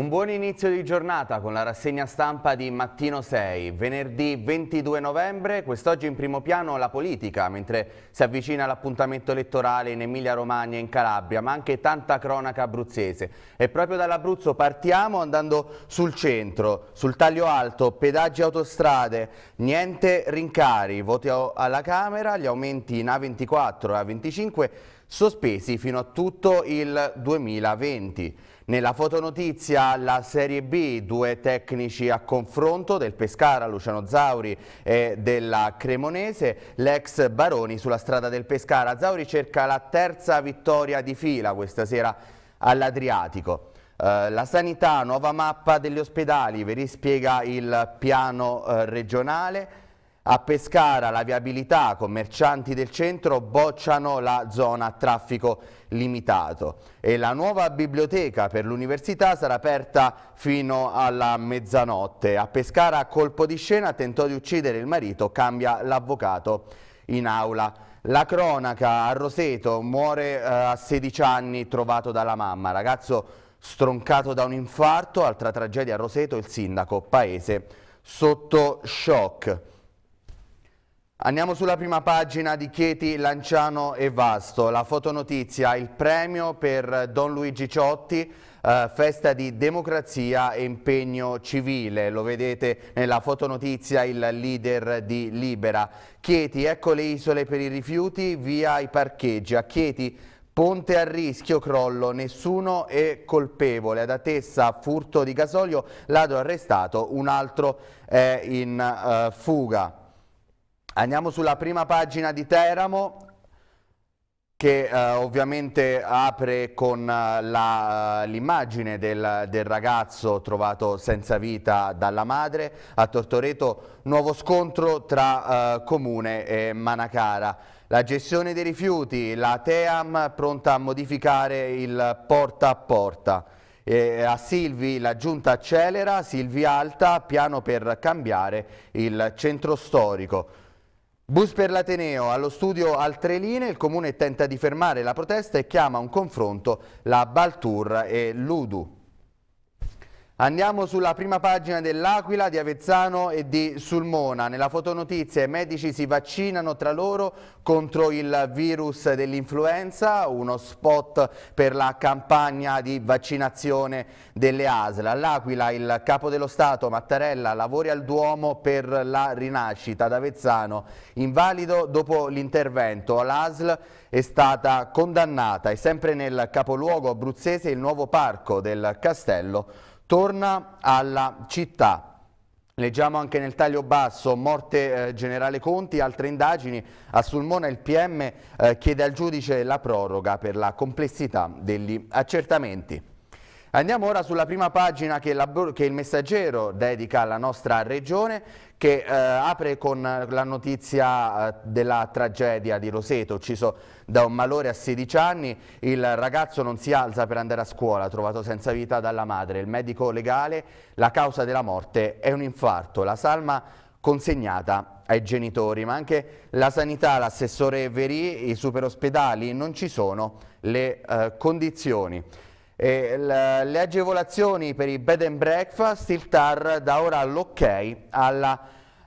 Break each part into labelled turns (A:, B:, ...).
A: Un buon inizio di giornata con la rassegna stampa di Mattino 6, venerdì 22 novembre, quest'oggi in primo piano la politica, mentre si avvicina l'appuntamento elettorale in Emilia Romagna e in Calabria, ma anche tanta cronaca abruzzese. E proprio dall'Abruzzo partiamo andando sul centro, sul taglio alto, pedaggi autostrade, niente rincari, voti alla Camera, gli aumenti in A24 e A25 sospesi fino a tutto il 2020. Nella fotonotizia la Serie B, due tecnici a confronto del Pescara, Luciano Zauri e della Cremonese, l'ex Baroni sulla strada del Pescara. Zauri cerca la terza vittoria di fila questa sera all'Adriatico. Eh, la sanità, nuova mappa degli ospedali, vi rispiega il piano eh, regionale. A Pescara la viabilità, commercianti del centro bocciano la zona traffico limitato e la nuova biblioteca per l'università sarà aperta fino alla mezzanotte. A Pescara a colpo di scena tentò di uccidere il marito, cambia l'avvocato in aula. La cronaca a Roseto muore eh, a 16 anni trovato dalla mamma, ragazzo stroncato da un infarto, altra tragedia a Roseto, il sindaco, paese sotto shock. Andiamo sulla prima pagina di Chieti, Lanciano e Vasto, la fotonotizia, il premio per Don Luigi Ciotti, eh, festa di democrazia e impegno civile, lo vedete nella fotonotizia il leader di Libera. Chieti, ecco le isole per i rifiuti, via i parcheggi. A Chieti Ponte a rischio, crollo, nessuno è colpevole. Ad Atessa, furto di gasolio, ladro arrestato, un altro è in eh, fuga. Andiamo sulla prima pagina di Teramo che eh, ovviamente apre con eh, eh l'immagine del, del, ragazzo trovato senza vita dalla madre a Tortoreto, nuovo scontro tra eh, Comune e Manacara. La gestione dei rifiuti, la Team pronta a modificare il porta a porta. E eh, a Silvi la giunta accelera, Silvi Alta, piano per cambiare il centro storico. Bus per l'Ateneo, allo studio Altreline, il Comune tenta di fermare la protesta e chiama a un confronto la Baltur e l'Udu. Andiamo sulla prima pagina dell'Aquila, di Avezzano e di Sulmona. Nella fotonotizia i medici si vaccinano tra loro contro il virus dell'influenza, uno spot per la campagna di vaccinazione delle ASL. All'Aquila il capo dello Stato Mattarella lavori al Duomo per la rinascita ad Avezzano, invalido dopo l'intervento. all'ASL è stata condannata e sempre nel capoluogo abruzzese il nuovo parco del castello torna alla città. Leggiamo anche nel taglio basso, morte eh, generale Conti, altre indagini. A Sulmona il PM eh, chiede al giudice la proroga per la complessità degli accertamenti. Andiamo ora sulla prima pagina che, la, che, il messaggero dedica alla nostra regione che eh, apre con la notizia eh, della tragedia di Roseto, ucciso da un malore a 16 anni, il ragazzo non si alza per andare a scuola, trovato senza vita dalla madre, il medico legale, la causa della morte è un infarto, la salma consegnata ai genitori, ma anche la sanità, l'assessore Verì, i superospedali, non ci sono le eh, condizioni le agevolazioni per i bed and breakfast, il TAR dà ora l'ok alla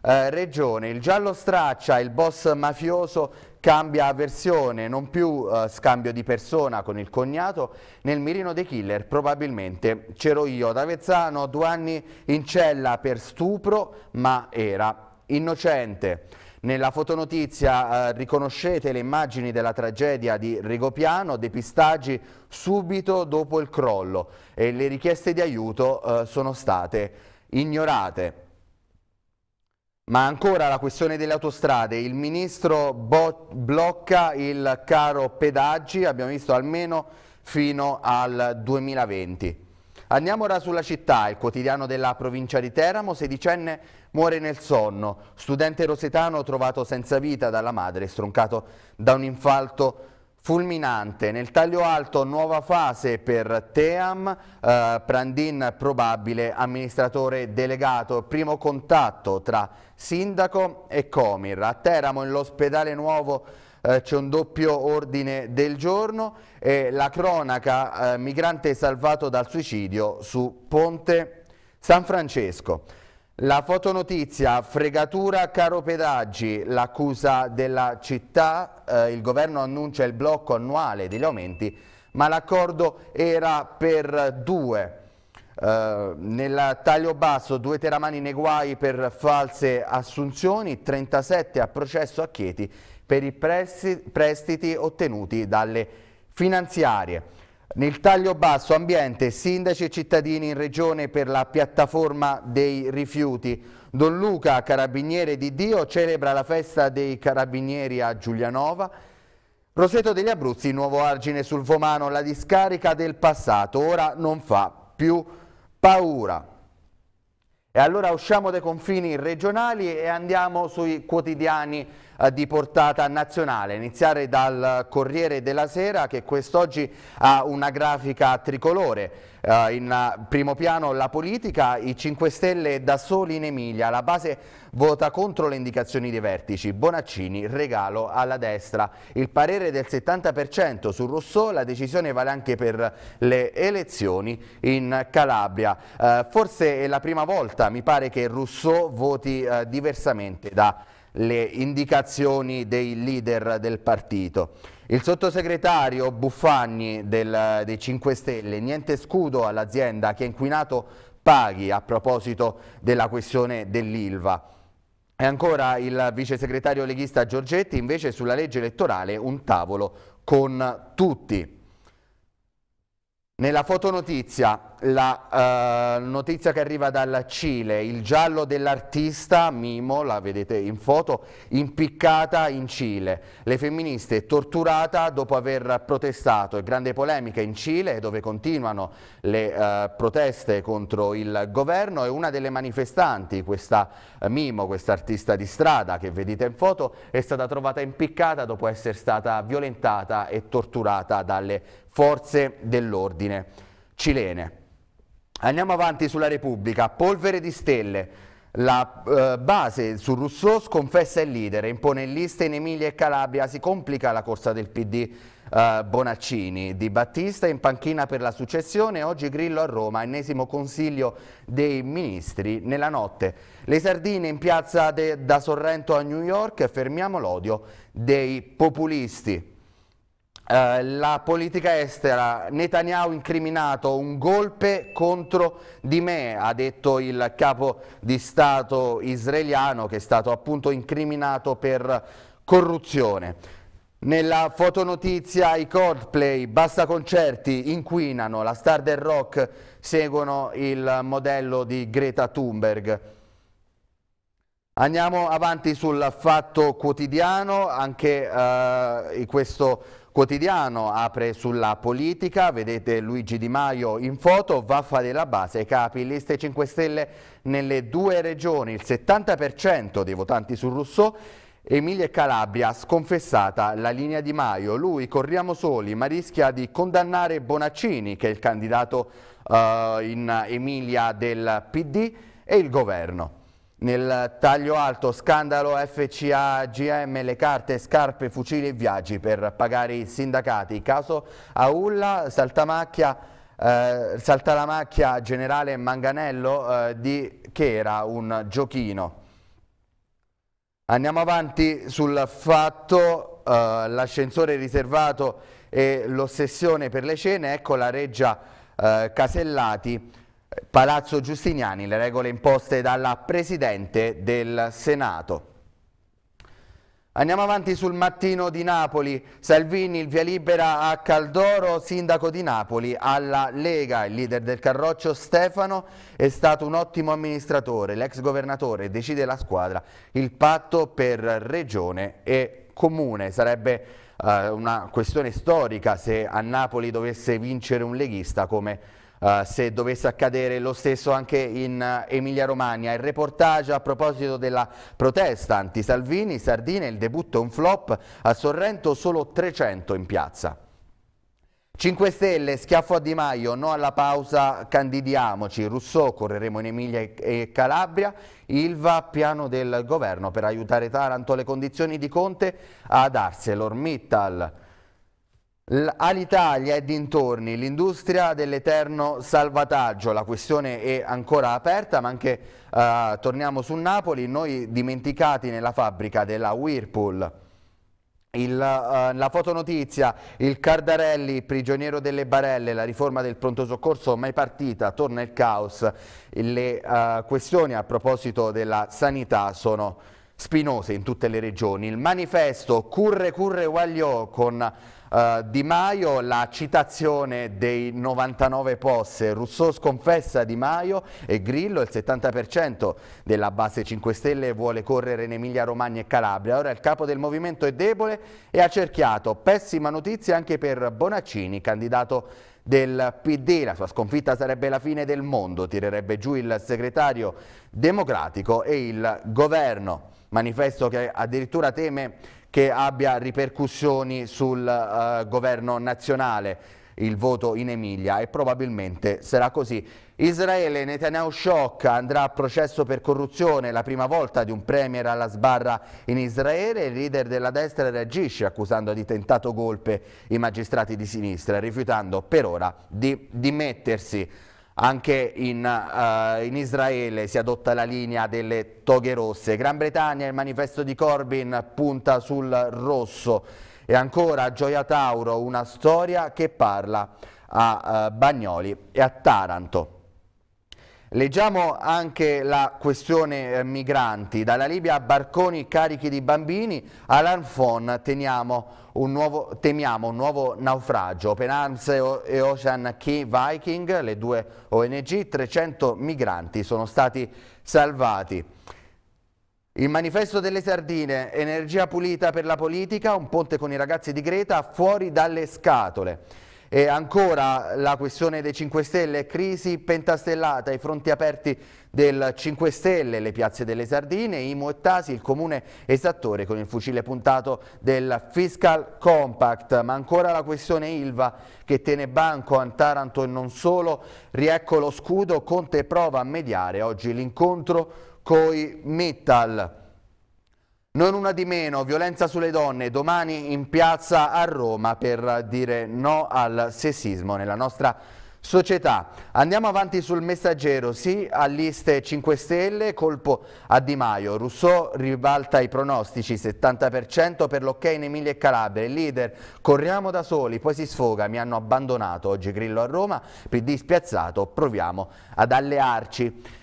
A: eh, regione. Il giallo straccia, il boss mafioso cambia versione, non più eh, scambio di persona con il cognato, nel mirino dei killer probabilmente c'ero io. Ad Avezzano due anni in cella per stupro, ma era innocente. Nella fotonotizia eh, riconoscete le immagini della tragedia di Rigopiano, depistaggi subito dopo il crollo e le richieste di aiuto eh, sono state ignorate. Ma ancora la questione delle autostrade, il ministro blocca il caro pedaggi, abbiamo visto almeno fino al 2020. Andiamo ora sulla città, il quotidiano della provincia di Teramo, sedicenne muore nel sonno, studente rosetano trovato senza vita dalla madre, stroncato da un infalto fulminante. Nel taglio alto nuova fase per Team, eh, Prandin probabile amministratore delegato, primo contatto tra sindaco e Comir. A Teramo nell'ospedale nuovo eh, c'è un doppio ordine del giorno e la cronaca eh, migrante salvato dal suicidio su Ponte San Francesco. La fotonotizia, fregatura caro pedaggi, l'accusa della città, eh, il governo annuncia il blocco annuale degli aumenti, ma l'accordo era per due. Uh, nel taglio basso due teramani nei guai per false assunzioni, 37 a processo a Chieti per i prestiti ottenuti dalle finanziarie. Nel taglio basso ambiente, sindaci e cittadini in regione per la piattaforma dei rifiuti. Don Luca, carabiniere di Dio, celebra la festa dei carabinieri a Giulianova. Roseto degli Abruzzi, nuovo argine sul Vomano, la discarica del passato, ora non fa più paura. E allora usciamo dai confini regionali e andiamo sui quotidiani eh, di portata nazionale. Iniziare dal Corriere della Sera che quest'oggi ha una grafica tricolore. Eh, in eh, primo piano la politica, i 5 Stelle da soli in Emilia, la base vota contro le indicazioni dei vertici, Bonaccini regalo alla destra. Il parere del 70% su Rousseau, la decisione vale anche per le elezioni in Calabria. Eh, forse è la prima volta, mi pare, che Rousseau voti eh, diversamente da le indicazioni dei leader del partito. Il sottosegretario Buffagni del, dei 5 Stelle, niente scudo all'azienda che ha inquinato paghi a proposito della questione dell'ILVA. E ancora il vice segretario leghista Giorgetti invece sulla legge elettorale un tavolo con tutti. Nella fotonotizia la uh, notizia che arriva dal Cile, il giallo dell'artista Mimo, la vedete in foto, impiccata in Cile. Le femministe torturata dopo aver protestato. È grande polemica in Cile dove continuano le uh, proteste contro il governo e una delle manifestanti, questa uh, Mimo, questa artista di strada che vedete in foto, è stata trovata impiccata dopo essere stata violentata e torturata dalle forze dell'ordine cilene. Andiamo avanti sulla Repubblica, polvere di stelle. La eh, base su Rousseau sconfessa il leader, impone liste in Emilia e Calabria, si complica la corsa del PD eh, Bonaccini. Di Battista in panchina per la successione, oggi Grillo a Roma, ennesimo consiglio dei ministri nella notte. Le sardine in piazza da Sorrento a New York, fermiamo l'odio dei populisti. Eh, la politica estera, Netanyahu incriminato, un golpe contro di me, ha detto il capo di Stato israeliano che è stato appunto incriminato per corruzione. Nella fotonotizia i Coldplay, basta concerti, inquinano, la star del rock seguono il modello di Greta Thunberg. Andiamo avanti sul fatto quotidiano, anche uh, questo Quotidiano apre sulla politica, vedete Luigi Di Maio in foto, va a fare la base, ai capi, liste 5 Stelle nelle due regioni, il 70% dei votanti su Rousseau, Emilia e Calabria, sconfessata la linea Di Maio, lui corriamo soli ma rischia di condannare Bonaccini che è il candidato uh, in Emilia del PD e il governo. Nel taglio alto, scandalo FCA GM, le carte, scarpe, fucili e viaggi per pagare i sindacati. Caso Aulla, saltamacchia, eh, salta la macchia generale Manganello eh, di, che era un giochino. Andiamo avanti sul fatto, eh, l'ascensore riservato e l'ossessione per le cene, ecco la reggia eh, Casellati Palazzo Giustiniani, le regole imposte dalla Presidente del Senato. Andiamo avanti sul mattino di Napoli. Salvini, il via libera a Caldoro, sindaco di Napoli, alla Lega. Il leader del Carroccio Stefano è stato un ottimo amministratore. L'ex governatore decide la squadra. Il patto per regione e comune sarebbe eh, una questione storica se a Napoli dovesse vincere un leghista come eh, se dovesse accadere lo stesso anche in uh, eh, Emilia Romagna. Il reportage a proposito della protesta anti-Salvini, Sardine, il debutto è un flop, a Sorrento solo 300 in piazza. 5 Stelle, schiaffo a Di Maio, no alla pausa, candidiamoci, Rousseau, correremo in Emilia e Calabria, Ilva, piano del governo per aiutare Taranto, le condizioni di Conte a ad ArcelorMittal. All'Italia e dintorni, l'industria dell'eterno salvataggio, la questione è ancora aperta ma anche eh, torniamo su Napoli, noi dimenticati nella fabbrica della Whirlpool. Il, uh, la fotonotizia, il Cardarelli, prigioniero delle barelle, la riforma del pronto soccorso mai partita, torna il caos. Le uh, questioni a proposito della sanità sono spinose in tutte le regioni. Il manifesto Curre Curre Guagliò con eh, di Maio, la citazione dei 99 posse, Rousseau sconfessa Di Maio e Grillo, il 70% della base 5 Stelle vuole correre in Emilia Romagna e Calabria, ora il capo del movimento è debole e ha cerchiato, pessima notizia anche per Bonaccini, candidato del PD, la sua sconfitta sarebbe la fine del mondo, tirerebbe giù il segretario democratico e il governo, manifesto che addirittura teme che abbia ripercussioni sul eh, governo nazionale il voto in Emilia e probabilmente sarà così. Israele, Netanyahu shock, andrà a processo per corruzione, la prima volta di un premier alla sbarra in Israele, il leader della destra reagisce accusando di tentato golpe i magistrati di sinistra, rifiutando per ora di dimettersi. Anche in, uh, in, Israele si adotta la linea delle toghe rosse. Gran Bretagna, il manifesto di Corbyn punta sul rosso. E ancora Gioia Tauro, una storia che parla a uh, Bagnoli e a Taranto. Leggiamo anche la questione eh, migranti, dalla Libia a barconi carichi di bambini, all'Anfon teniamo un nuovo, temiamo un nuovo naufragio, Open Arms e Ocean Key Viking, le due ONG, 300 migranti sono stati salvati. Il manifesto delle sardine, energia pulita per la politica, un ponte con i ragazzi di Greta fuori dalle scatole. E ancora la questione dei 5 Stelle, crisi pentastellata, i fronti aperti del 5 Stelle, le piazze delle Sardine, Imo e Tasi, il comune esattore con il fucile puntato del Fiscal Compact, ma ancora la questione Ilva che tiene banco a Taranto e non solo, riecco lo scudo, Conte prova a mediare oggi l'incontro coi Mittal. Non una di meno, violenza sulle donne, domani in piazza a Roma per dire no al sessismo nella nostra società. Andiamo avanti sul messaggero, sì a liste 5 stelle, colpo a Di Maio, Rousseau ribalta i pronostici, 70% per l'ok in Emilia e Calabria, il leader corriamo da soli, poi si sfoga, mi hanno abbandonato, oggi Grillo a Roma, PD spiazzato, proviamo ad allearci.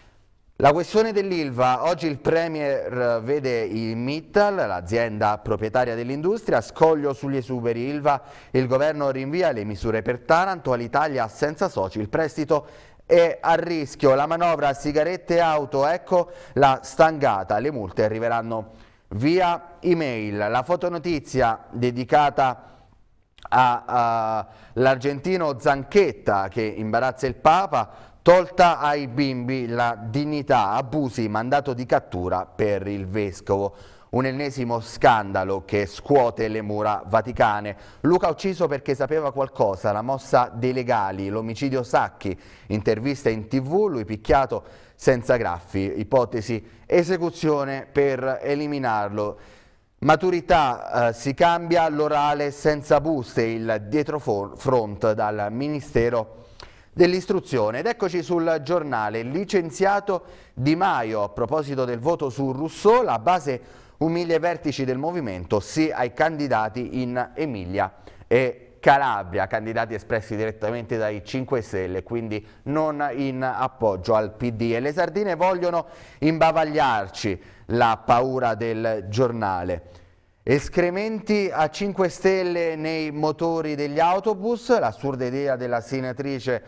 A: La questione dell'Ilva, oggi il Premier eh, vede il Mittal, l'azienda proprietaria dell'industria, scoglio sugli esuberi Ilva, il governo rinvia le misure per Taranto, all'Italia senza soci, il prestito è a rischio, la manovra sigarette e auto, ecco la stangata, le multe arriveranno via email. La fotonotizia dedicata all'argentino Zanchetta che imbarazza il Papa, Tolta ai bimbi la dignità, abusi, mandato di cattura per il vescovo. Un ennesimo scandalo che scuote le mura vaticane. Luca ucciso perché sapeva qualcosa, la mossa dei legali, l'omicidio Sacchi, intervista in tv, lui picchiato senza graffi, ipotesi esecuzione per eliminarlo. Maturità eh, si cambia l'orale senza buste, il dietro front dal Ministero dell'istruzione. Ed eccoci sul giornale, licenziato Di Maio, a proposito del voto su Rousseau, la base umilia i vertici del movimento, sì ai candidati in Emilia e Calabria, candidati espressi direttamente dai 5 Stelle, quindi non in appoggio al PD. E le sardine vogliono imbavagliarci la paura del giornale. Escrementi a 5 stelle nei motori degli autobus, l'assurda idea della senatrice eh,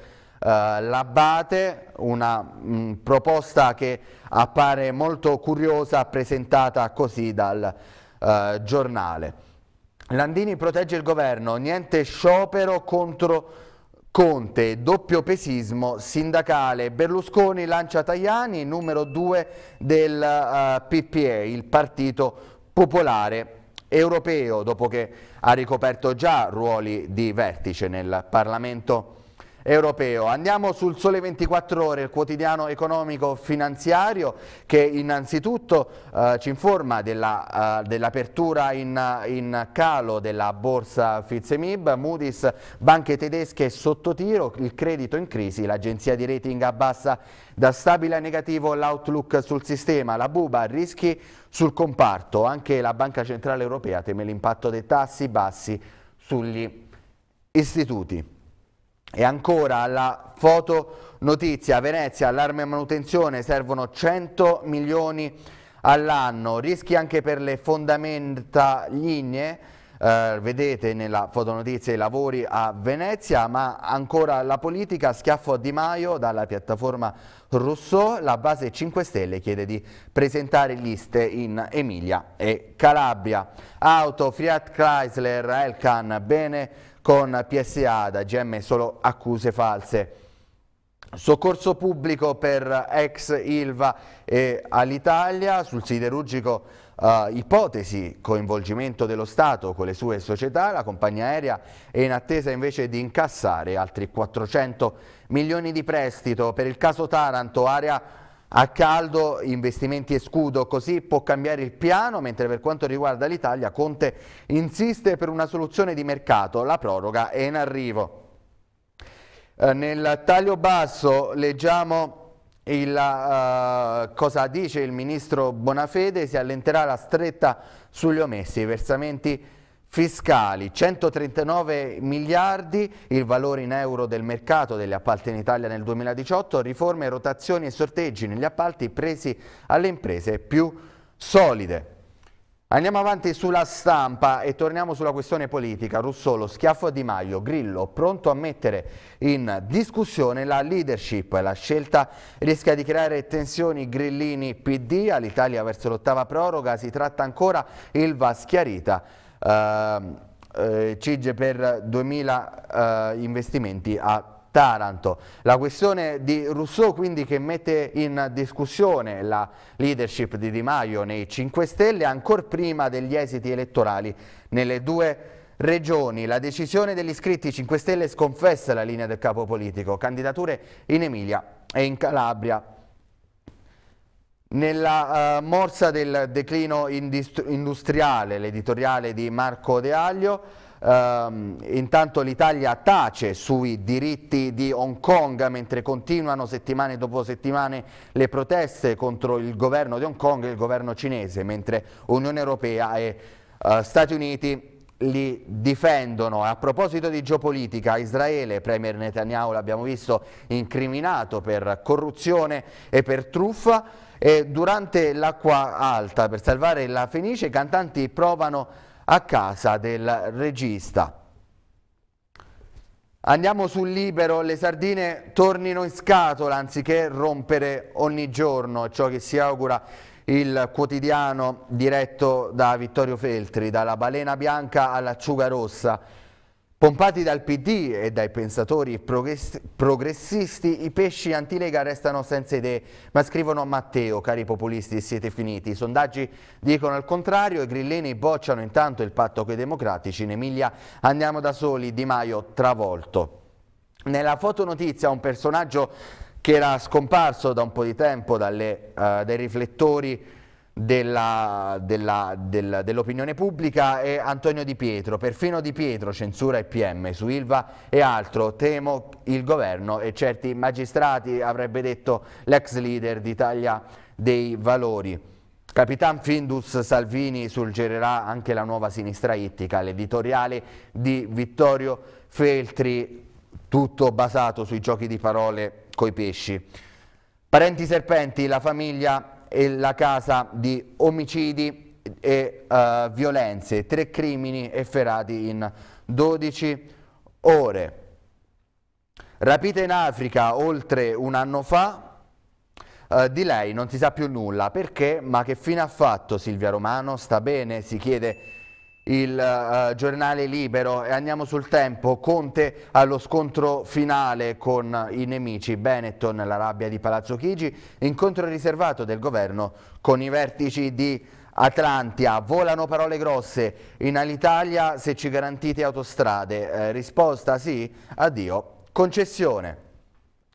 A: Labbate, una mh, mm, proposta che appare molto curiosa presentata così dal eh, giornale. Landini protegge il governo, niente sciopero contro Conte, doppio pesismo sindacale, Berlusconi lancia Tajani, numero 2 del eh, PPA, il partito popolare europeo, dopo che ha ricoperto già ruoli di vertice nel Parlamento europeo europeo. Andiamo sul Sole 24 Ore, il quotidiano economico finanziario che innanzitutto eh, ci informa eh, dell'apertura dell in, in, calo della borsa Fizemib, Moody's, banche tedesche sotto tiro, il credito in crisi, l'agenzia di rating abbassa da stabile a negativo l'outlook sul sistema, la Buba, rischi sul comparto, anche la Banca Centrale Europea teme l'impatto dei tassi bassi sugli istituti. E ancora la foto notizia, Venezia, allarme e manutenzione, servono 100 milioni all'anno, rischi anche per le fondamenta lignee, eh, vedete nella fotonotizia i lavori a Venezia, ma ancora la politica, schiaffo a Di Maio dalla piattaforma Rousseau, la base 5 Stelle chiede di presentare liste in Emilia e Calabria. Auto, Fiat Chrysler, Elcan, bene con PSA da GM solo accuse false. Soccorso pubblico per ex Ilva e all'Italia sul siderurgico Uh, ipotesi coinvolgimento dello Stato con le sue società, la compagnia aerea è in attesa invece di incassare altri 400 milioni di prestito per il caso Taranto, area a caldo investimenti e scudo, così può cambiare il piano, mentre per quanto riguarda l'Italia Conte insiste per una soluzione di mercato, la proroga è in arrivo. Eh, nel taglio basso leggiamo il, uh, cosa dice il ministro Bonafede, si allenterà la stretta sugli omessi, i versamenti fiscali, 139 miliardi il valore in euro del mercato degli appalti in Italia nel 2018, riforme, rotazioni e sorteggi negli appalti presi alle imprese più solide. Andiamo avanti sulla stampa e torniamo sulla questione politica. Russolo, schiaffo a Di Maio, Grillo pronto a mettere in discussione la leadership. La scelta rischia di creare tensioni grillini PD all'Italia verso l'ottava proroga. Si tratta ancora il Vaschiarita Ehm, eh, Cige per 2000 eh, investimenti a Taranto. La questione di Rousseau quindi che mette in discussione la leadership di Di Maio nei 5 Stelle ancora prima degli esiti elettorali nelle due regioni. La decisione degli iscritti 5 Stelle sconfessa la linea del capo politico. Candidature in Emilia e in Calabria nella uh, morsa del declino industriale, l'editoriale di Marco De Aglio, Uh, intanto l'Italia tace sui diritti di Hong Kong mentre continuano settimane dopo settimane le proteste contro il governo di Hong Kong e il governo cinese, mentre Unione Europea e uh, Stati Uniti li difendono. A proposito di geopolitica, Israele, Premier Netanyahu l'abbiamo visto incriminato per corruzione e per truffa. E durante l'acqua alta, per salvare la Fenice, i cantanti provano a casa del regista. Andiamo sul libero, le sardine tornino in scatola anziché rompere ogni giorno, ciò che si augura il quotidiano diretto da Vittorio Feltri, dalla balena bianca all'acciuga rossa. Pompati dal PD e dai pensatori progressisti, i pesci antilega restano senza idee, ma scrivono a Matteo, cari populisti, siete finiti. I sondaggi dicono il contrario, i grilleni bocciano intanto il patto coi democratici, in Emilia andiamo da soli, Di Maio travolto. Nella fotonotizia un personaggio che era scomparso da un po' di tempo dalle, uh, dai riflettori dell'opinione dell pubblica e Antonio Di Pietro. Perfino Di Pietro censura il PM su Ilva e altro. Temo il governo e certi magistrati, avrebbe detto l'ex leader d'Italia dei Valori. Capitan Findus Salvini suggerirà anche la nuova sinistra ittica, l'editoriale di Vittorio Feltri, tutto basato sui giochi di parole coi pesci. Parenti serpenti, la famiglia e la casa di omicidi e uh, violenze, tre crimini efferati in 12 ore. Rapita in Africa oltre un anno fa, Uh, di lei non si sa più nulla, perché? Ma che fine ha fatto Silvia Romano? Sta bene? Si chiede il uh, giornale libero e andiamo sul tempo Conte allo scontro finale con i nemici Benetton, la rabbia di Palazzo Chigi incontro riservato del governo con i vertici di Atlantia, volano parole grosse in Alitalia se ci garantite autostrade eh, risposta sì, addio concessione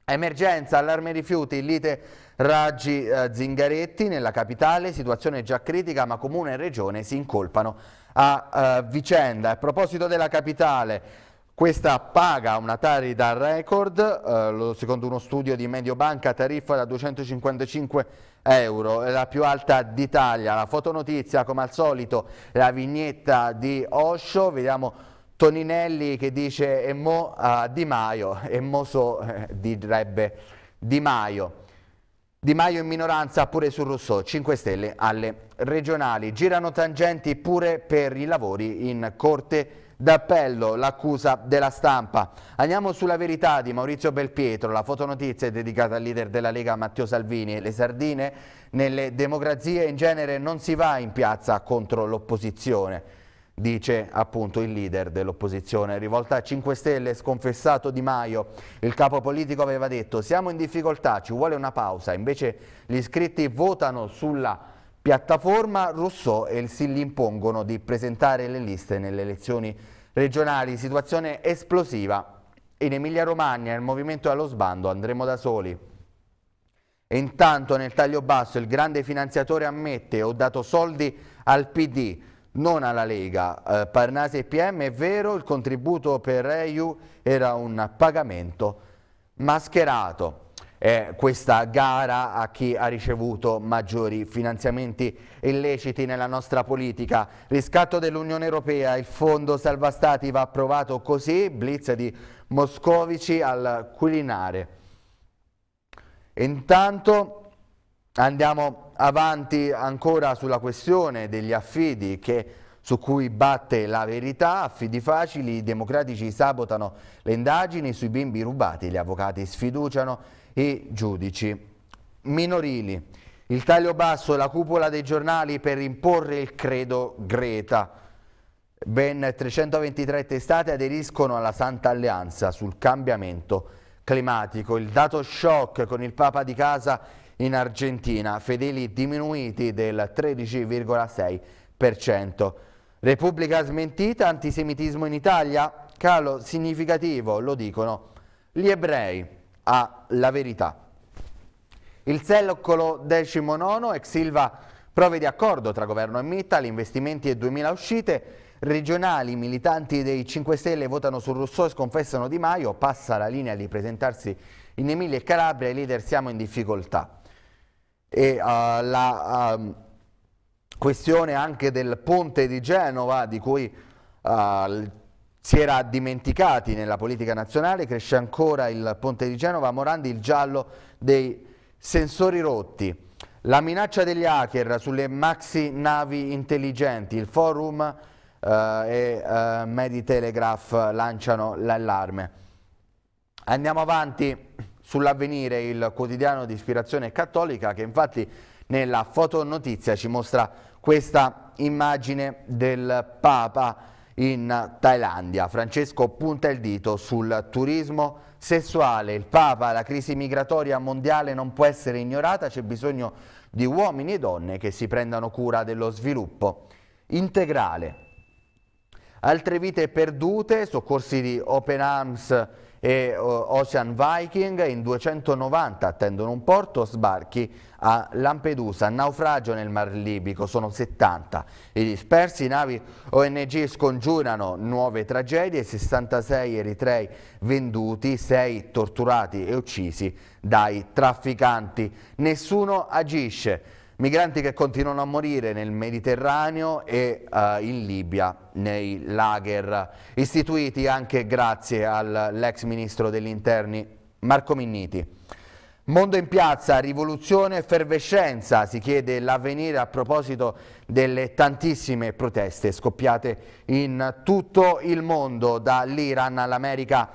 A: Emergenza, allarme rifiuti, lite Raggi eh, Zingaretti nella capitale, situazione già critica ma comune e regione si incolpano a uh, vicenda. A proposito della capitale, questa paga una tariffa record, eh, secondo uno studio di Mediobanca, tariffa da 255 euro, la più alta d'Italia. La fotonotizia, come al solito, la vignetta di Osho, vediamo Toninelli che dice e mo, uh, Di Maio, e mo so, eh, direbbe Di Maio. Di Maio in minoranza pure su Rousseau, 5 Stelle alle regionali. Girano tangenti pure per i lavori in corte d'appello, l'accusa della stampa. Andiamo sulla verità di Maurizio Belpietro, la fotonotizia è dedicata al leader della Lega Matteo Salvini. Le sardine nelle democrazie in genere non si va in piazza contro l'opposizione dice appunto il leader dell'opposizione. Rivolta a 5 Stelle, sconfessato Di Maio, il capo politico aveva detto siamo in difficoltà, ci vuole una pausa, invece gli iscritti votano sulla piattaforma, Rousseau e si gli impongono di presentare le liste nelle elezioni regionali, situazione esplosiva. In Emilia Romagna il movimento è allo sbando, andremo da soli. E intanto nel taglio basso il grande finanziatore ammette ho dato soldi al PD, non alla Lega. Eh, Parnasi e PM è vero, il contributo per Reiu era un pagamento mascherato. Eh, questa gara a chi ha ricevuto maggiori finanziamenti illeciti nella nostra politica. Riscatto dell'Unione Europea, il fondo salva stati va approvato così, blitz di Moscovici al Quilinare. Intanto Andiamo avanti ancora sulla questione degli affidi che, su cui batte la verità, affidi facili, i democratici sabotano le indagini sui bimbi rubati, gli avvocati sfiduciano i giudici. Minorili, il taglio basso e la cupola dei giornali per imporre il credo Greta. Ben 323 testate aderiscono alla Santa Alleanza sul cambiamento climatico. Il dato shock con il Papa di casa in Argentina fedeli diminuiti del 13,6%. Repubblica smentita, antisemitismo in Italia? Calo significativo, lo dicono gli ebrei a La Verità. Il secolo XIX, ex Silva prove di accordo tra governo e Mittal, investimenti e 2000 uscite, regionali, militanti dei 5 Stelle votano su Rousseau e sconfessano Di Maio, passa la linea di presentarsi in Emilia e Calabria, i leader siamo in difficoltà e uh, la um, questione anche del ponte di Genova di cui uh, si era dimenticati nella politica nazionale, cresce ancora il ponte di Genova, Morandi il giallo dei sensori rotti. La minaccia degli hacker sulle maxi navi intelligenti, il forum uh, e eh, Meditelegraph lanciano l'allarme. Andiamo avanti sull'avvenire il quotidiano di ispirazione cattolica che infatti nella fotonotizia ci mostra questa immagine del Papa in Thailandia. Francesco punta il dito sul turismo sessuale. Il Papa, la crisi migratoria mondiale non può essere ignorata, c'è bisogno di uomini e donne che si prendano cura dello sviluppo integrale. Altre vite perdute, soccorsi di Open Arms e Ocean Viking in 290 attendono un porto sbarchi a Lampedusa, naufragio nel Mar Libico, sono 70 i dispersi, navi ONG scongiurano nuove tragedie, 66 eritrei venduti, 6 torturati e uccisi dai trafficanti. Nessuno agisce. Migranti che continuano a morire nel Mediterraneo e eh, in Libia, nei lager, istituiti anche grazie all'ex ministro degli interni Marco Minniti. Mondo in piazza, rivoluzione e effervescenza, si chiede l'avvenire a proposito delle tantissime proteste scoppiate in tutto il mondo, dall'Iran all'America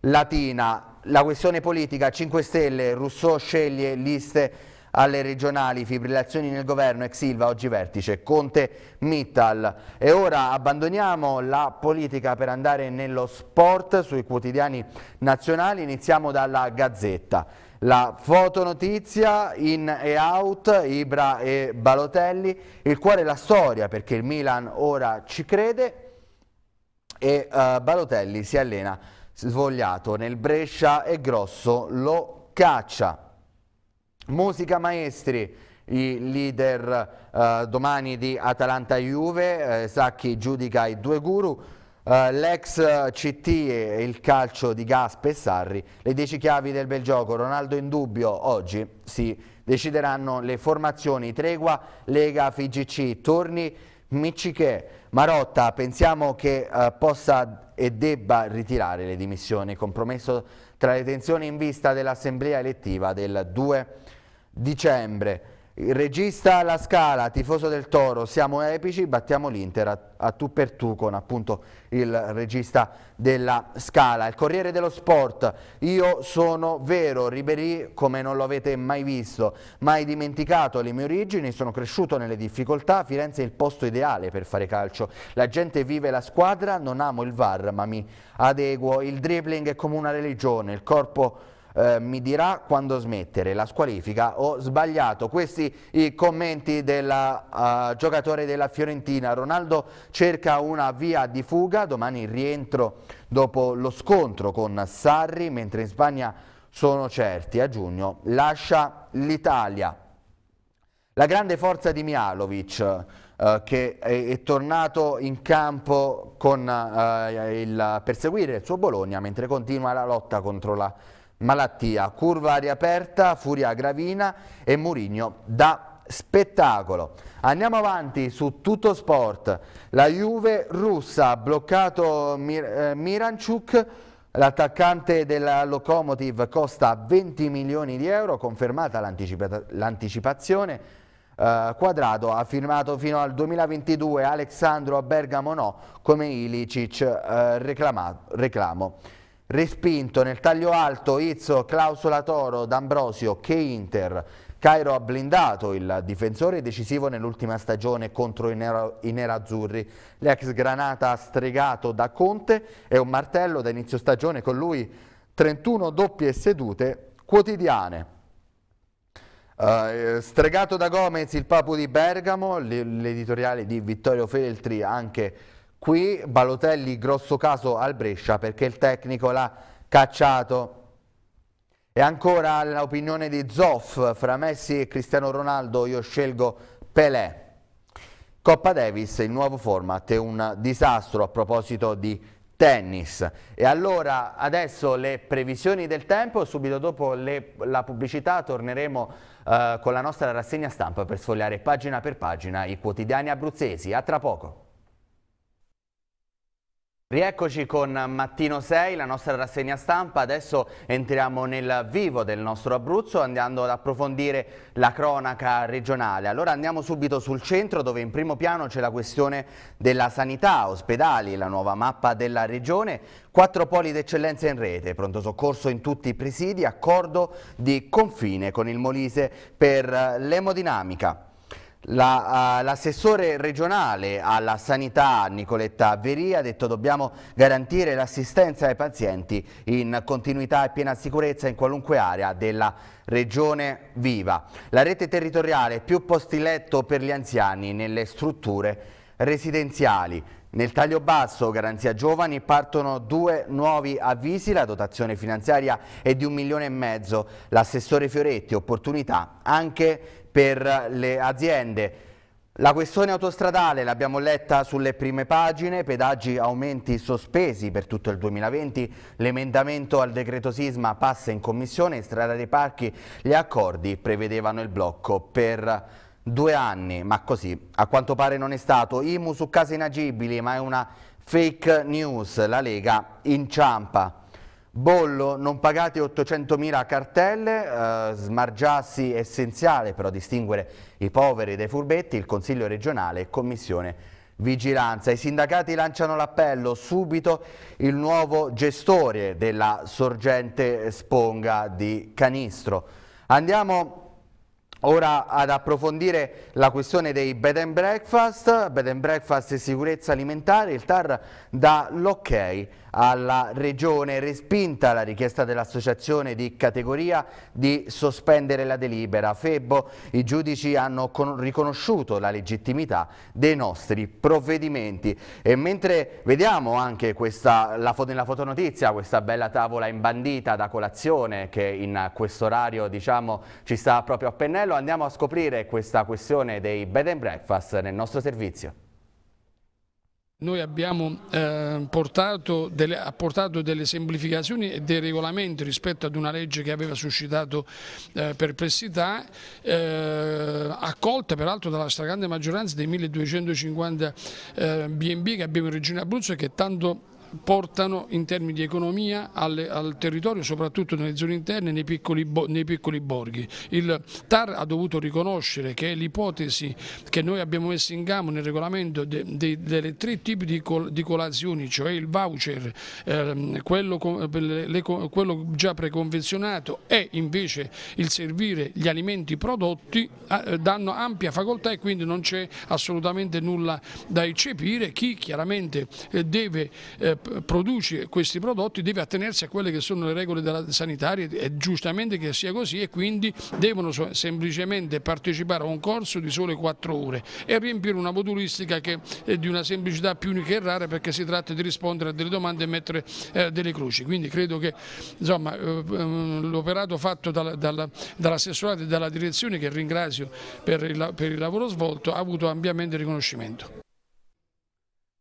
A: Latina. La questione politica, 5 Stelle, Rousseau sceglie liste alle regionali, fibrillazioni nel governo, ex Silva, oggi vertice, Conte Mittal. E ora abbandoniamo la politica per andare nello sport sui quotidiani nazionali, iniziamo dalla Gazzetta. La fotonotizia in e out, Ibra e Balotelli, il cuore e la storia perché il Milan ora ci crede e uh, Balotelli si allena svogliato nel Brescia e Grosso lo caccia. Musica maestri, i leader eh, domani di Atalanta Juve, eh, Sacchi giudica i due guru, eh, l'ex CT e il calcio di Gaspe e Sarri, le 10 chiavi del bel gioco, Ronaldo in dubbio, oggi si decideranno le formazioni Tregua, Lega, FIGC, Torni, Micciche, Marotta, pensiamo che eh, possa e debba ritirare le dimissioni, compromesso tra le tensioni in vista dell'assemblea elettiva del 2 dicembre. Il regista La Scala, tifoso del Toro, siamo epici, battiamo l'Inter a, a, tu per tu con appunto il regista della Scala. Il Corriere dello Sport, io sono vero, Ribéry come non lo avete mai visto, mai dimenticato le mie origini, sono cresciuto nelle difficoltà, Firenze è il posto ideale per fare calcio, la gente vive la squadra, non amo il VAR ma mi adeguo, il dribbling è come una religione, il corpo eh, mi dirà quando smettere la squalifica, ho sbagliato. Questi i commenti del uh, giocatore della Fiorentina, Ronaldo cerca una via di fuga, domani rientro dopo lo scontro con Sarri, mentre in Spagna sono certi, a giugno lascia l'Italia. La grande forza di Mialovic eh, che è, è, tornato in campo con, eh, il, per seguire il suo Bologna mentre continua la lotta contro la malattia, curva riaperta, furia gravina e Murigno da spettacolo. Andiamo avanti su tutto sport. La Juve russa ha bloccato Mir eh, Miranchuk, l'attaccante della Lokomotiv costa 20 milioni di euro, confermata l'anticipazione. Eh, quadrato ha firmato fino al 2022 Alexandro Bergamo no come Ilicic eh, reclamo. Respinto nel taglio alto Izzo, Clausola Toro, D'Ambrosio, che Inter. Cairo ha blindato il difensore decisivo nell'ultima stagione contro i, nero, i nerazzurri. L'ex Granata stregato da Conte e un martello da inizio stagione con lui 31 doppie sedute quotidiane. Uh, stregato da Gomez il Papu di Bergamo, l'editoriale di Vittorio Feltri anche Qui Balotelli grosso caso al Brescia perché il tecnico l'ha cacciato. E ancora l'opinione di Zoff, fra Messi e Cristiano Ronaldo io scelgo Pelé. Coppa Davis, il nuovo format è un disastro a proposito di tennis. E allora adesso le previsioni del tempo, subito dopo le, la pubblicità torneremo eh, con la nostra rassegna stampa per sfogliare pagina per pagina i quotidiani abruzzesi. A tra poco. Rieccoci con Mattino 6, la nostra rassegna stampa, adesso entriamo nel vivo del nostro Abruzzo andando ad approfondire la cronaca regionale. Allora andiamo subito sul centro dove in primo piano c'è la questione della sanità, ospedali, la nuova mappa della regione, quattro poli d'eccellenza in rete, pronto soccorso in tutti i presidi, accordo di confine con il Molise per l'emodinamica. Eh, l'assessore La, uh, regionale alla sanità Nicoletta Veria ha detto dobbiamo garantire l'assistenza ai pazienti in continuità e piena sicurezza in qualunque area della regione viva. La rete territoriale più posti letto per gli anziani nelle strutture residenziali. Nel taglio basso Garanzia Giovani partono due nuovi avvisi, la dotazione finanziaria è di un milione e mezzo, l'assessore Fioretti opportunità anche per le aziende. La questione autostradale l'abbiamo letta sulle prime pagine, pedaggi aumenti sospesi per tutto il 2020, l'emendamento al decreto sisma passa in commissione, in strada dei parchi gli accordi prevedevano il blocco per due anni, ma così a quanto pare non è stato. IMU su case inagibili, ma è una fake news, la Lega inciampa. Bollo, non pagate 800.000 cartelle, eh, smargiassi essenziale però distinguere i poveri dai furbetti, il Consiglio regionale e Commissione Vigilanza. I sindacati lanciano l'appello subito il nuovo gestore della sorgente sponga di Canistro. Andiamo Ora ad approfondire la questione dei bed and breakfast, bed and breakfast e sicurezza alimentare, il TAR dà l'ok. Okay alla Regione, respinta la richiesta dell'associazione di categoria di sospendere la delibera. Febbo, i giudici hanno riconosciuto la legittimità dei nostri provvedimenti. E mentre vediamo anche questa, la nella fotonotizia questa bella tavola imbandita da colazione che in questo orario diciamo, ci sta proprio a pennello, andiamo a scoprire questa questione dei bed and breakfast nel nostro servizio.
B: Noi abbiamo eh, portato delle, apportato delle semplificazioni e dei regolamenti rispetto ad una legge che aveva suscitato eh, perplessità, eh, accolta peraltro dalla stragrande maggioranza dei 1250 eh, BNB che abbiamo in Regione Abruzzo e che tanto portano in termini di economia al, al territorio, soprattutto nelle zone interne, nei nei piccoli, borghi. Il TAR ha dovuto riconoscere che l'ipotesi che noi abbiamo messo in gambo nel regolamento de, de, delle tre tipi di, col, di, colazioni, cioè il voucher, ehm, quello, le, le, quello, già preconvenzionato e invece il servire gli alimenti prodotti, eh, danno ampia facoltà e quindi non c'è assolutamente nulla da eccepire. Chi chiaramente eh, deve eh, produce questi prodotti deve attenersi a quelle che sono le regole sanitarie, è giustamente che sia così e quindi devono semplicemente partecipare a un corso di sole 4 ore e riempire una modulistica che è di una semplicità più unica e rara perché si tratta di rispondere a delle domande e mettere eh, delle croci. Quindi credo che eh, l'operato fatto dall'assessorato e dalla direzione che ringrazio per il lavoro svolto ha avuto ampiamente riconoscimento.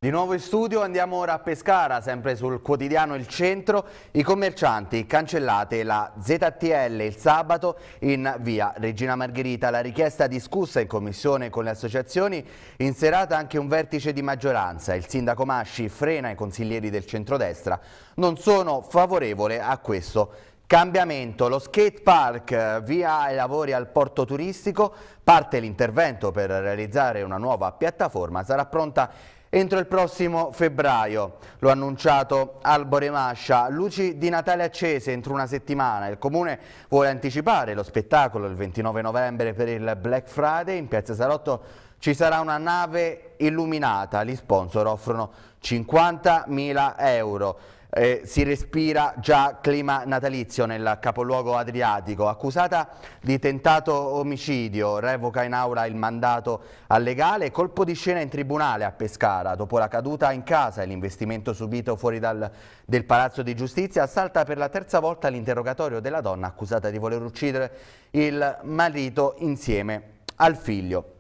A: Di nuovo in studio andiamo ora a Pescara, sempre sul quotidiano Il Centro, i commercianti cancellate la ZTL il sabato in via Regina Margherita. La richiesta discussa in commissione con le associazioni, in serata anche un vertice di maggioranza. Il sindaco Masci frena i consiglieri del centrodestra, non sono favorevole a questo Cambiamento, lo skate park eh, via ai lavori al porto turistico, parte l'intervento per realizzare una nuova piattaforma, sarà pronta entro il prossimo febbraio. Lo ha annunciato Albore Mascia, luci di Natale accese entro una settimana. Il Comune vuole anticipare lo spettacolo il 29 novembre per il Black Friday in Piazza Sarotto ci sarà una nave illuminata, gli sponsor offrono 50.000 euro. Eh, si respira già clima natalizio nel capoluogo adriatico. Accusata di tentato omicidio, revoca in aula il mandato al legale, colpo di scena in tribunale a Pescara. Dopo la caduta in casa e l'investimento subito fuori dal, del Palazzo di Giustizia, assalta per la terza volta l'interrogatorio della donna accusata di voler uccidere il marito insieme al figlio.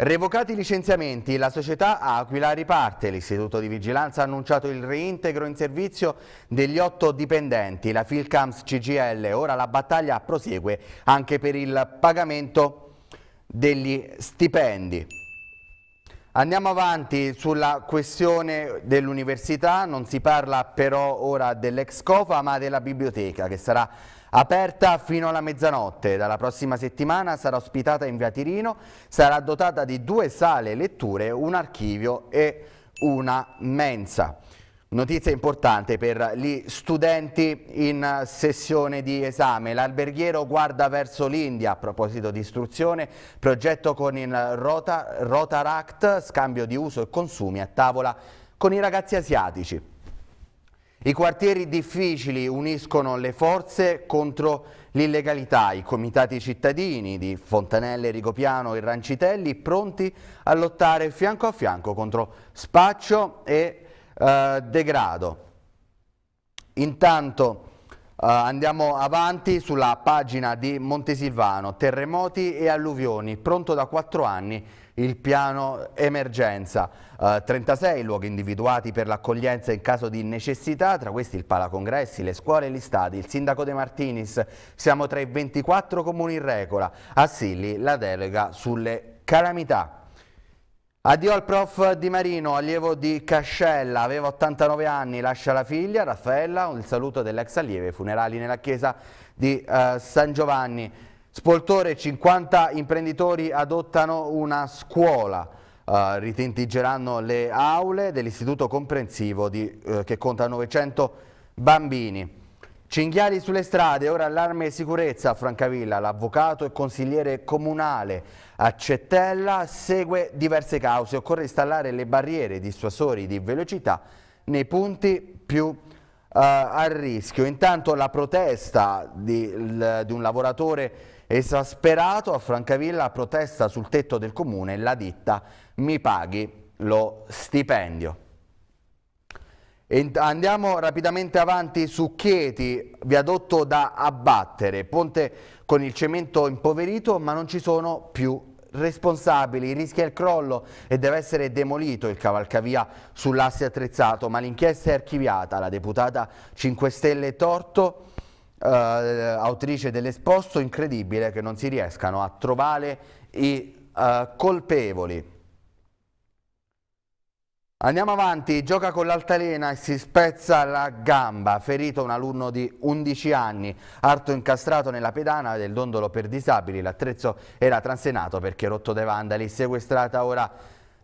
A: Revocati i licenziamenti, la società Aquila riparte. L'istituto di vigilanza ha annunciato il reintegro in servizio degli otto dipendenti. La Filcams CGL, ora la battaglia prosegue anche per il pagamento degli stipendi. Andiamo avanti sulla questione dell'università, non si parla però ora dell'ex COFA ma della biblioteca che sarà Aperta fino alla mezzanotte, dalla prossima settimana sarà ospitata in via Tirino, sarà dotata di due sale letture, un archivio e una mensa. Notizia importante per gli studenti in sessione di esame. L'alberghiero guarda verso l'India a proposito di istruzione, progetto con il Rota, Rotaract, scambio di uso e consumi a tavola con i ragazzi asiatici. I quartieri difficili uniscono le forze contro l'illegalità. I comitati cittadini di Fontanelle, Rigopiano e Rancitelli pronti a lottare fianco a fianco contro spaccio e eh, degrado. Intanto eh, andiamo avanti sulla pagina di Montesilvano, terremoti e alluvioni, pronto da quattro anni il piano emergenza. Eh, 36 luoghi individuati per l'accoglienza in caso di necessità, tra questi il Palacongressi, le scuole e gli stadi. Il sindaco De Martinis, siamo tra i 24 comuni in regola. A Silli la delega sulle calamità. Addio al prof Di Marino, allievo di Cascella, aveva 89 anni, lascia la figlia Raffaella, un saluto dell'ex allieve, funerali nella chiesa di eh, San Giovanni. Spoltore, 50 imprenditori adottano una scuola. Uh, ritintigeranno le aule dell'istituto comprensivo di, uh, che conta 900 bambini. Cinghiali sulle strade, ora allarme e sicurezza a Francavilla, l'avvocato e consigliere comunale a Cettella segue diverse cause, occorre installare le barriere dissuasori di velocità nei punti più uh, a rischio. Intanto la protesta di, di un lavoratore Esasperato a Francavilla protesta sul tetto del comune la ditta mi paghi lo stipendio. Andiamo rapidamente avanti su Chieti, viadotto da abbattere, ponte con il cemento impoverito ma non ci sono più responsabili, rischia il crollo e deve essere demolito il cavalcavia sull'asse attrezzato, ma l'inchiesta è archiviata, la deputata 5 Stelle Torto eh, autrice dell'esposto, incredibile che non si riescano a trovare i eh, colpevoli. Andiamo avanti, gioca con l'altalena e si spezza la gamba, ferito un alunno di 11 anni, arto incastrato nella pedana del dondolo per disabili, l'attrezzo era transenato perché rotto dai vandali, sequestrata ora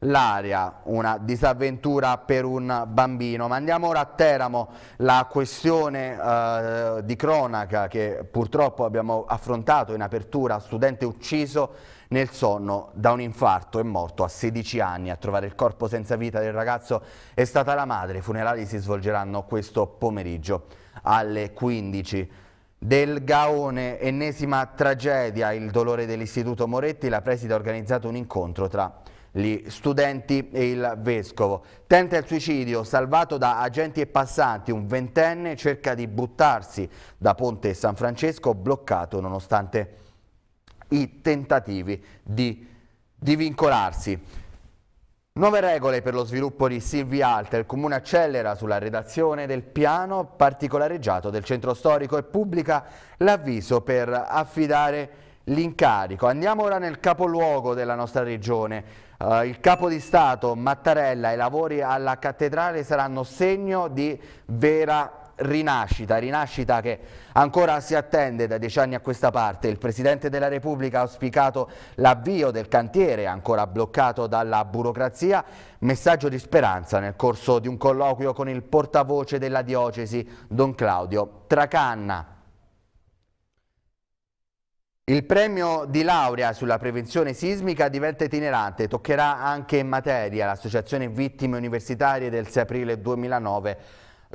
A: l'aria, una disavventura per un bambino. Ma andiamo ora a Teramo, la questione eh, di cronaca che purtroppo abbiamo affrontato in apertura, studente ucciso nel sonno da un infarto e morto a 16 anni. A trovare il corpo senza vita del ragazzo è stata la madre, i funerali si svolgeranno questo pomeriggio alle 15. Del Gaone, ennesima tragedia, il dolore dell'Istituto Moretti, la preside ha organizzato un incontro tra gli studenti e il vescovo. Tenta il suicidio, salvato da agenti e passanti, un ventenne cerca di buttarsi da Ponte San Francesco, bloccato nonostante i tentativi di, di vincolarsi. Nuove regole per lo sviluppo di Silvi Alta, il comune accelera sulla redazione del piano particolareggiato del centro storico e pubblica l'avviso per affidare l'incarico. Andiamo ora nel capoluogo della nostra regione, Uh, il capo di Stato Mattarella e i lavori alla cattedrale saranno segno di vera rinascita, rinascita che ancora si attende da dieci anni a questa parte. Il Presidente della Repubblica ha auspicato l'avvio del cantiere ancora bloccato dalla burocrazia, messaggio di speranza nel corso di un colloquio con il portavoce della diocesi Don Claudio Tracanna. Il premio di laurea sulla prevenzione sismica diventa itinerante, toccherà anche in materia. L'associazione Vittime Universitarie del 6 aprile 2009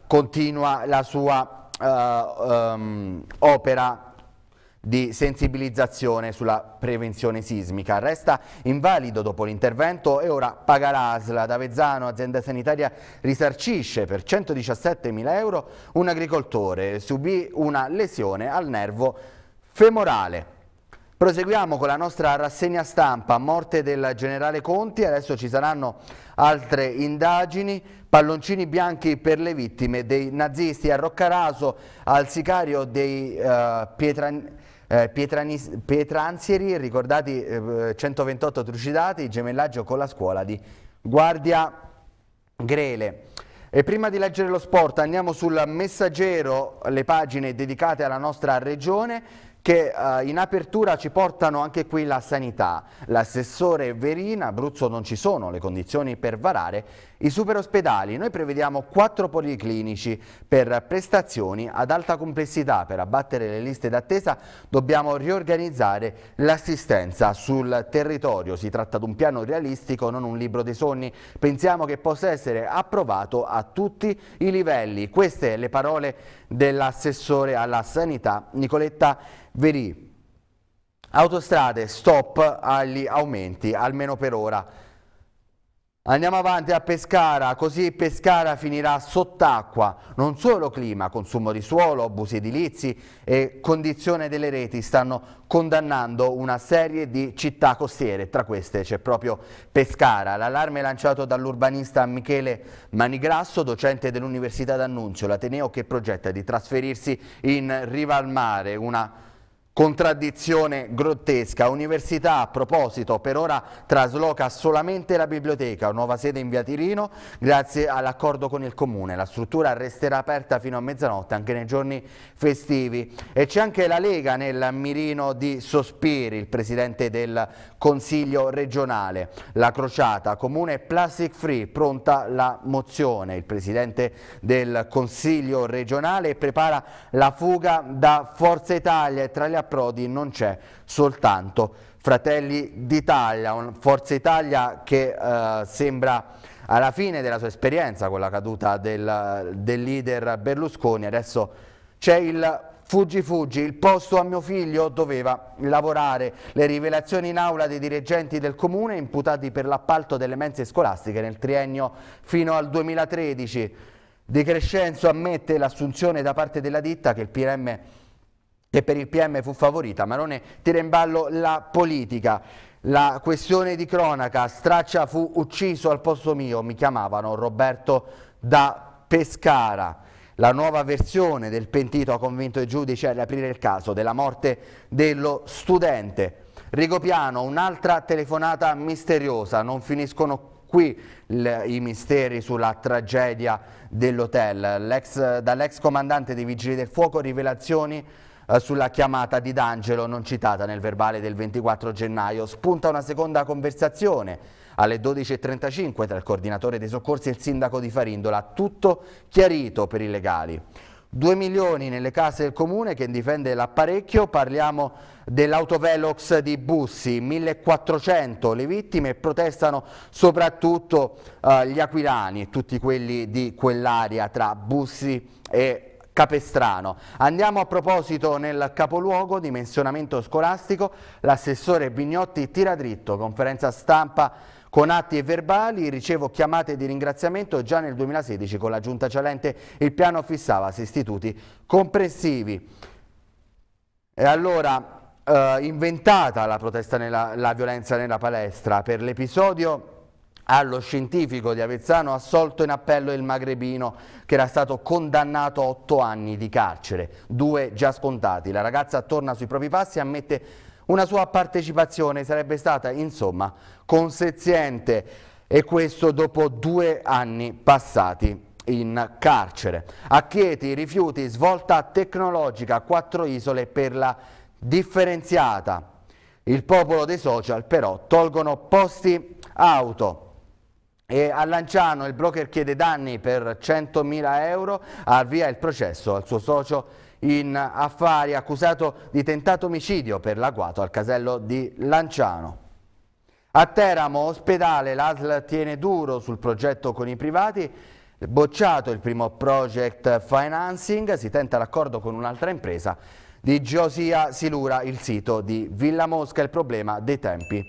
A: continua la sua uh, um, opera di sensibilizzazione sulla prevenzione sismica. Resta invalido dopo l'intervento e ora paga Asla da Vezzano, azienda sanitaria risarcisce per 117.000 euro un agricoltore. Subì una lesione al nervo femorale. Proseguiamo con la nostra rassegna stampa, morte del generale Conti, adesso ci saranno altre indagini, palloncini bianchi per le vittime dei nazisti a Roccaraso, al sicario dei uh, Pietran eh, eh Pietranzieri, ricordati eh, 128 trucidati, gemellaggio con la scuola di Guardia Grele. E prima di leggere lo sport andiamo sul messaggero, le pagine dedicate alla nostra regione, che eh, in apertura ci portano anche qui la sanità. L'assessore Verina, Abruzzo non ci sono le condizioni per varare i super ospedali, noi prevediamo quattro policlinici per prestazioni ad alta complessità. Per abbattere le liste d'attesa dobbiamo riorganizzare l'assistenza sul territorio. Si tratta di un piano realistico, non un libro dei sogni. Pensiamo che possa essere approvato a tutti i livelli. Queste le parole dell'assessore alla sanità Nicoletta Verì. Autostrade, stop agli aumenti, almeno per ora. Andiamo avanti a Pescara, così Pescara finirà sott'acqua, non solo clima, consumo di suolo, abusi edilizi e condizione delle reti stanno condannando una serie di città costiere, tra queste c'è proprio Pescara. L'allarme lanciato dall'urbanista Michele Manigrasso, docente dell'Università d'Annunzio, l'Ateneo che progetta di trasferirsi in riva al mare, una città Contraddizione grottesca. Università a proposito per ora trasloca solamente la biblioteca, nuova sede in via Tirino, grazie all'accordo con il comune. La struttura resterà aperta fino a mezzanotte anche nei giorni festivi. E c'è anche la Lega nel mirino di Sospiri, il presidente del Consiglio regionale. La crociata comune plastic free, pronta la mozione. Il presidente del Consiglio regionale prepara la fuga da Forza Italia e tra le Prodi non c'è soltanto Fratelli d'Italia, Forza Italia che eh, sembra alla fine della sua esperienza con la caduta del, del leader Berlusconi, adesso c'è il Fuggi fuggi, il posto a mio figlio doveva lavorare. Le rivelazioni in aula dei dirigenti del comune imputati per l'appalto delle mense scolastiche nel triennio fino al 2013. Di Crescenzo ammette l'assunzione da parte della ditta che il PRM che per il PM fu favorita, Marone tira in ballo la politica. La questione di cronaca, Straccia fu ucciso al posto mio, mi chiamavano Roberto da Pescara. La nuova versione del pentito ha convinto i giudici a riaprire il caso della morte dello studente. Rigopiano, un'altra telefonata misteriosa, non finiscono qui i misteri sulla tragedia dell'hotel. Dall'ex comandante dei Vigili del Fuoco rivelazioni eh, sulla chiamata di D'Angelo non citata nel verbale del 24 gennaio. Spunta una seconda conversazione alle 12.35 tra il coordinatore dei soccorsi e il sindaco di Farindola, tutto chiarito per i legali. 2 milioni nelle case del comune che difende l'apparecchio, parliamo dell'autovelox di Bussi, 1400 le vittime protestano soprattutto eh, gli aquilani, tutti quelli di quell'area tra Bussi e Capestrano. Andiamo a proposito nel capoluogo, dimensionamento scolastico, l'assessore Bignotti tira dritto, conferenza stampa con atti e verbali, ricevo chiamate di ringraziamento già nel 2016 con la giunta Cialente, il piano fissava se istituti comprensivi. E allora, eh, inventata la protesta nella la violenza nella palestra per l'episodio allo scientifico di Avezzano assolto in appello il magrebino che era stato condannato a otto anni di carcere, due già scontati. La ragazza torna sui propri passi e ammette una sua partecipazione, sarebbe stata insomma conseziente e questo dopo due anni passati in carcere. A Chieti rifiuti svolta tecnologica a quattro isole per la differenziata. Il popolo dei social però tolgono posti auto e a Lanciano il broker chiede danni per 100.000 euro, avvia il processo al suo socio in affari accusato di tentato omicidio per l'agguato al casello di Lanciano. A Teramo ospedale l'ASL tiene duro sul progetto con i privati, bocciato il primo project financing, si tenta l'accordo con un'altra impresa di Giosia Silura, il sito di Villa Mosca, il problema dei tempi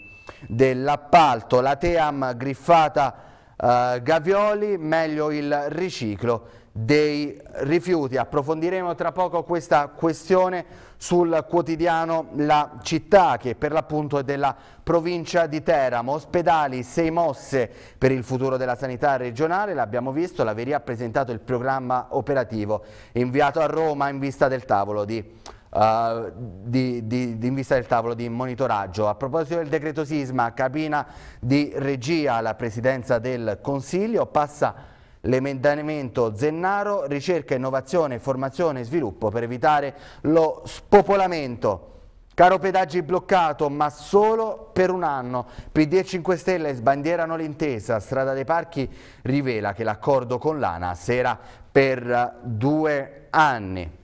A: dell'appalto. La Team griffata eh, Gavioli, meglio il riciclo dei rifiuti. Approfondiremo tra poco questa questione sul quotidiano La Città che per l'appunto è della provincia di Teramo. Ospedali, sei mosse per il futuro della sanità regionale, l'abbiamo visto, l'Averia ha presentato il programma operativo inviato a Roma in vista del tavolo di eh, di, di, di, in vista del tavolo di monitoraggio. A proposito del decreto sisma, cabina di regia alla presidenza del Consiglio, passa l'emendamento Zennaro, ricerca, innovazione, formazione e sviluppo per evitare lo spopolamento. Caro pedaggi bloccato, ma solo per un anno. PD e 5 Stelle sbandierano l'intesa. Strada dei Parchi rivela che l'accordo con l'ANA sera per eh, due anni.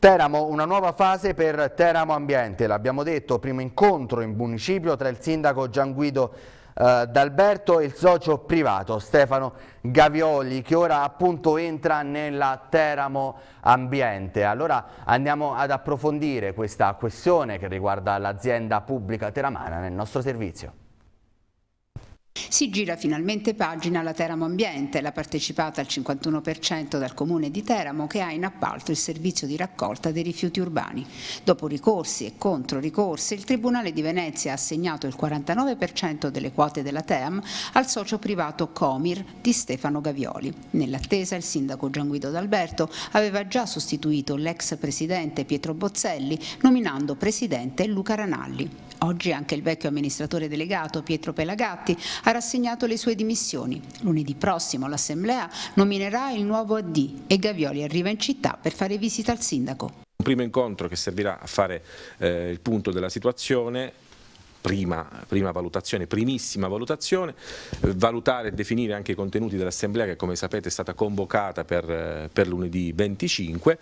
A: Teramo, una nuova fase per Teramo Ambiente, l'abbiamo detto, primo incontro in municipio tra il sindaco Gianguido eh, D'Alberto e il socio privato Stefano Gavioli che ora appunto entra nella Teramo Ambiente. Allora andiamo ad approfondire questa questione che riguarda l'azienda pubblica teramana nel nostro servizio.
C: Si gira finalmente pagina la Teramo Ambiente, la partecipata al 51% dal Comune di Teramo che ha in appalto il servizio di raccolta dei rifiuti urbani. Dopo ricorsi e contro controricorsi, il Tribunale di Venezia ha assegnato il 49% delle quote della Team al socio privato Comir di Stefano Gavioli. Nell'attesa il sindaco Gian Guido D'Alberto aveva già sostituito l'ex presidente Pietro Bozzelli nominando presidente Luca Ranalli. Oggi anche il vecchio amministratore delegato Pietro Pelagatti ha rassegnato le sue dimissioni. Lunedì prossimo l'Assemblea nominerà il nuovo AD e Gavioli arriva in città per fare visita al sindaco. Un
D: primo incontro che servirà a fare eh, il punto della situazione, Prima, prima, valutazione, primissima valutazione, eh, valutare e definire anche i contenuti dell'Assemblea che come sapete è stata convocata per, eh, per lunedì 25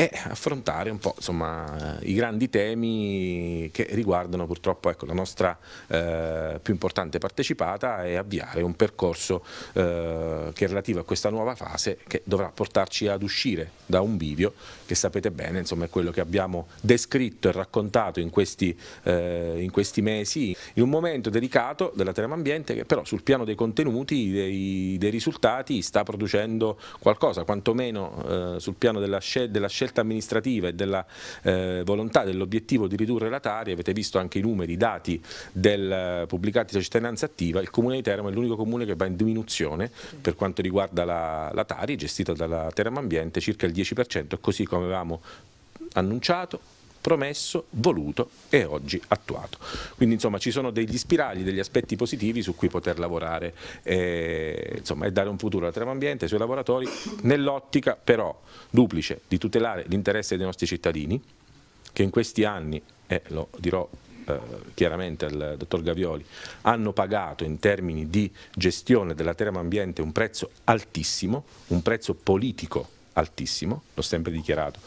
D: e affrontare un po' insomma, i grandi temi che riguardano purtroppo ecco, la nostra eh, più importante partecipata e avviare un percorso eh, che è relativo a questa nuova fase che dovrà portarci ad uscire da un bivio che sapete bene insomma, è quello che abbiamo descritto e raccontato in questi, eh, in questi mesi, in un momento delicato della Terra Ambiente che però sul piano dei contenuti, dei, dei risultati sta producendo qualcosa, quantomeno eh, sul piano della, scel della scelta scelta amministrativa e della eh, volontà, dell'obiettivo di ridurre la Tari, avete visto anche i numeri, i dati del, eh, pubblicati da cittadinanza attiva, il comune di Teramo è l'unico comune che va in diminuzione per quanto riguarda la, la Tari, gestita dalla Teramo Ambiente, circa il 10%, così come avevamo annunciato, promesso, voluto e oggi attuato. Quindi insomma ci sono degli spiragli, degli aspetti positivi su cui poter lavorare e, eh, insomma, e dare un futuro al Tremontiambiente, ai suoi lavoratori, nell'ottica però duplice di tutelare l'interesse dei nostri cittadini, che in questi anni, e eh, lo dirò eh, chiaramente al dottor Gavioli, hanno pagato in termini di gestione della terra ambiente un prezzo altissimo, un prezzo politico altissimo, l'ho sempre dichiarato,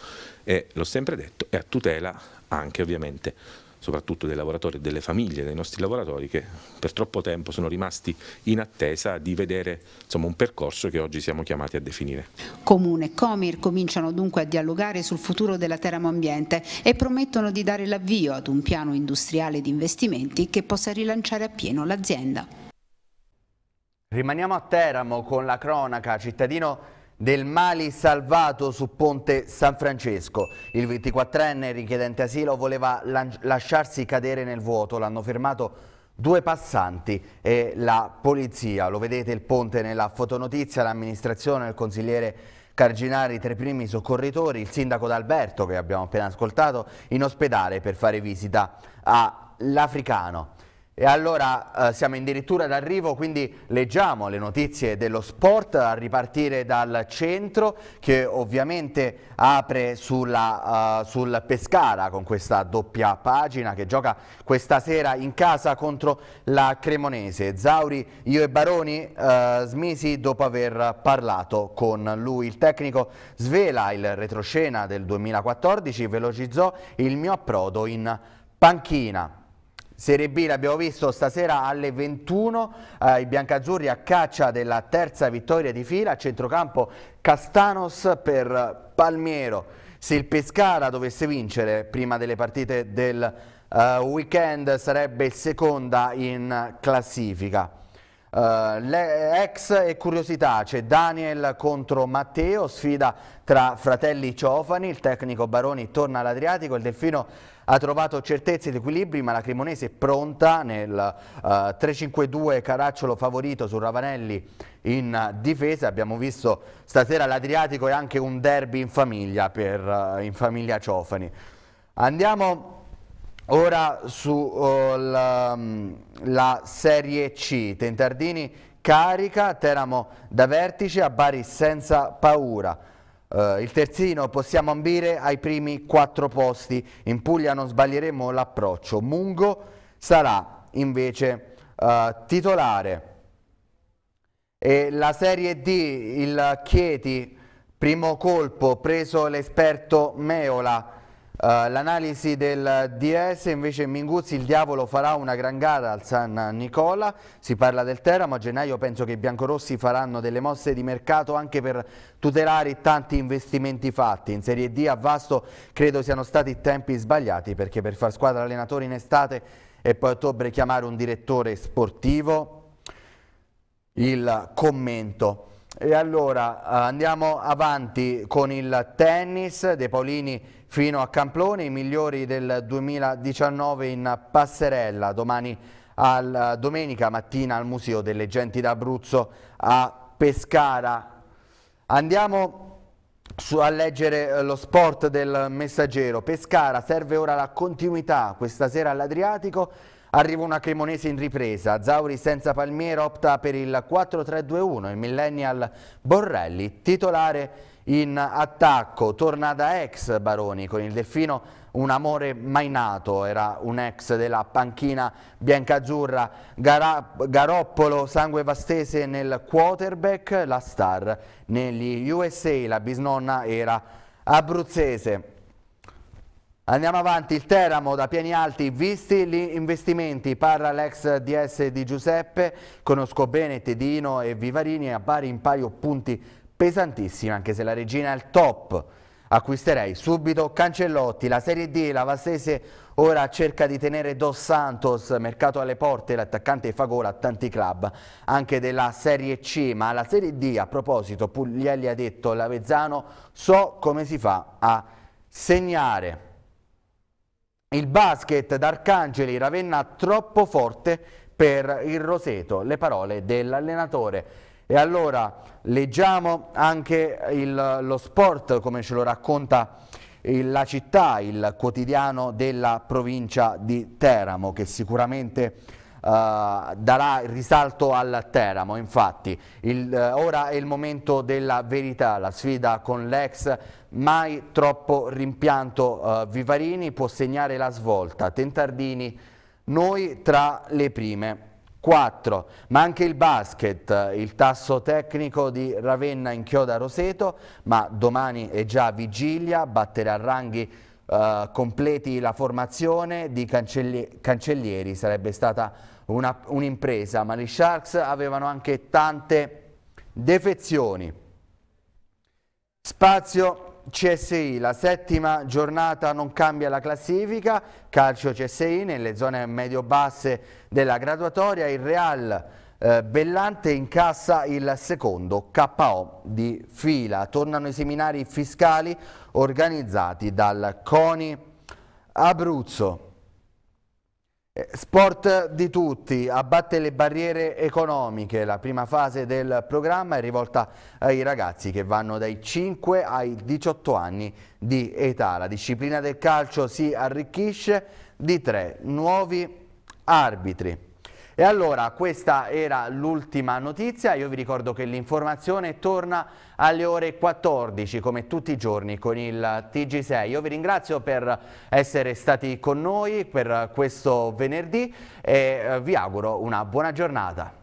D: e l'ho sempre detto, è a tutela anche ovviamente soprattutto dei lavoratori e delle famiglie dei nostri lavoratori che per troppo tempo sono rimasti in attesa di vedere insomma, un percorso che oggi siamo chiamati a definire.
C: Comune e Comir cominciano dunque a dialogare sul futuro della Teramo Ambiente e promettono di dare l'avvio ad un piano industriale di investimenti che possa rilanciare appieno l'azienda.
A: Rimaniamo a Teramo con la cronaca cittadino del Mali salvato su Ponte San Francesco. Il 24enne richiedente asilo voleva lasciarsi cadere nel vuoto, l'hanno fermato due passanti e la polizia. Lo vedete il ponte nella fotonotizia, l'amministrazione, il consigliere Carginari tra i primi soccorritori, il sindaco D'Alberto che abbiamo appena ascoltato in ospedale per fare visita all'africano. E allora eh, siamo addirittura d'arrivo, quindi leggiamo le notizie dello sport a ripartire dal centro che ovviamente apre sulla, uh, sul Pescara con questa doppia pagina che gioca questa sera in casa contro la Cremonese. Zauri, io e Baroni uh, smisi dopo aver parlato con lui. Il tecnico svela il retroscena del 2014, velocizzò il mio approdo in panchina. Serie B l'abbiamo visto stasera alle 21, eh, i biancazzurri a caccia della terza vittoria di fila, a centrocampo Castanos per Palmiero. Se il Pescara dovesse vincere prima delle partite del eh, weekend sarebbe seconda in classifica. Uh, ex e curiosità, c'è Daniel contro Matteo, sfida tra fratelli Ciofani, il tecnico Baroni torna all'Adriatico, il Delfino ha trovato certezze ed equilibri ma la Cremonese è pronta nel uh, eh, 3-5-2 Caracciolo favorito su Ravanelli in difesa, abbiamo visto stasera l'Adriatico è anche un derby in famiglia per uh, in famiglia Ciofani. Andiamo Ora sulla oh, uh, mm, Serie C, Tentardini carica, Teramo da vertice a Bari senza paura. Uh, il terzino possiamo ambire ai primi quattro posti, in Puglia non sbaglieremo l'approccio, Mungo sarà invece uh, titolare. E la Serie D, il Chieti, primo colpo preso l'esperto Meola, eh, l'analisi del DS invece Minguzzi, il diavolo farà una gran gara al San Nicola, si parla del Teramo, a gennaio penso che i biancorossi faranno delle mosse di mercato anche per tutelare i tanti investimenti fatti, in Serie D a Vasto credo siano stati tempi sbagliati perché per far squadra allenatori in estate e poi a ottobre chiamare un direttore sportivo, il commento. E allora eh, andiamo avanti con il tennis, De Paolini fino a Camplone, i migliori del 2019 in passerella, domani al, eh, domenica mattina al Museo delle Genti d'Abruzzo a Pescara. Andiamo su, a leggere eh, lo sport del messaggero. Pescara serve ora la continuità, questa sera all'Adriatico Arriva una Cremonese in ripresa, Zauri senza Palmiera opta per il 4-3-2-1, il millennial Borrelli titolare in attacco, torna da ex Baroni con il Delfino un amore mai nato, era un ex della panchina biancazzurra, Gara Garoppolo sangue vastese nel quarterback, la star negli USA, la bisnonna era abruzzese. Andiamo avanti, il Teramo da pieni alti, visti gli investimenti, parla l'ex DS di Giuseppe, conosco bene Tedino e Vivarini a Bari in paio punti pesantissimi, anche se la regina è al top. Acquisterei subito Cancellotti, la Serie D, la Vassese ora cerca di tenere Dos Santos, mercato alle porte, l'attaccante fa gola a tanti club, anche della Serie C, ma la Serie D, a proposito, Puglielli ha detto, Lavezzano, so come si fa a segnare. Il basket d'Arcangeli Ravenna troppo forte per il Roseto, le parole dell'allenatore. E allora leggiamo anche il, lo sport come ce lo racconta la città, il quotidiano della provincia di Teramo che sicuramente Uh, darà risalto al Teramo. Infatti, il, uh, ora è il momento della verità, la sfida con l'ex Mai troppo rimpianto eh, Vivarini può segnare la svolta, Tentardini noi tra le prime. 4. Ma anche il basket, eh, il tasso tecnico di Ravenna inchioda Roseto, ma domani è già vigilia, batterà ranghi eh, completi la formazione di cancelli cancellieri, sarebbe stata un'impresa, un ma gli Sharks avevano anche tante defezioni. Spazio CSI, la settima giornata non cambia la classifica, calcio CSI nelle zone medio-basse della graduatoria, il Real eh, Bellante incassa il secondo KO di fila, tornano i seminari fiscali organizzati dal CONI Abruzzo. Sport di tutti, abbatte le barriere economiche, la prima fase del programma è rivolta ai ragazzi che vanno dai 5 ai 18 anni di età. La disciplina del calcio si arricchisce di tre nuovi arbitri. E allora questa era l'ultima notizia, io vi ricordo che l'informazione torna alle ore 14 come tutti i giorni con il TG6. Io vi ringrazio per essere stati con noi per questo venerdì e eh, vi auguro una buona giornata.